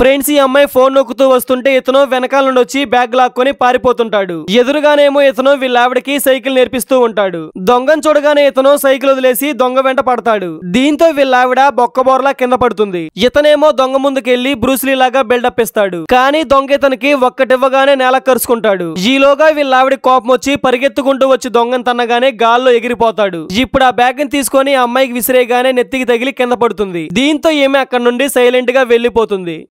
friends ఈ అమ్మాయి phone నొక్కుతూ వస్తుంటే ఇతను వెనకాల నుండి వచ్చి బ్యాగ్ లాక్కొని పారిపోతుంటాడు ఎదురుగానేమో ఇతను వీళ్ళావిడకి సైకిల్ నేర్పిస్తూ ఉంటాడు దొంగను చూడగానే ఇతను సైకిల్ వదిలేసి దొంగ వెంట పడతాడు దీంతో వీళ్ళావిడ బొక్కబోర్లా కింద పడుతుంది ఇతనేమో దొంగ ముందుకెళ్లి బ్రూస్లీ లాగా బిల్డప్ ఇస్తాడు కానీ దొంగ ఇతనికి ఒక్కటివ్వగానే నేల కరుచుకుంటాడు ఈలోగా వీళ్ళావిడ కోపం వచ్చి పరిగెత్తుకుంటూ వచ్చి దొంగను తన్నగానే గాల్లో ఎగిరిపోతాడు ఇప్పుడు ఆ బ్యాగ్ ని తీసుకొని అమ్మాయికి విసిరేగానే నెత్తికి తగిలి కింద పడుతుంది దీంతో ఏమి అక్కడ నుండి సైలెంట్ గా వెళ్లిపోతుంది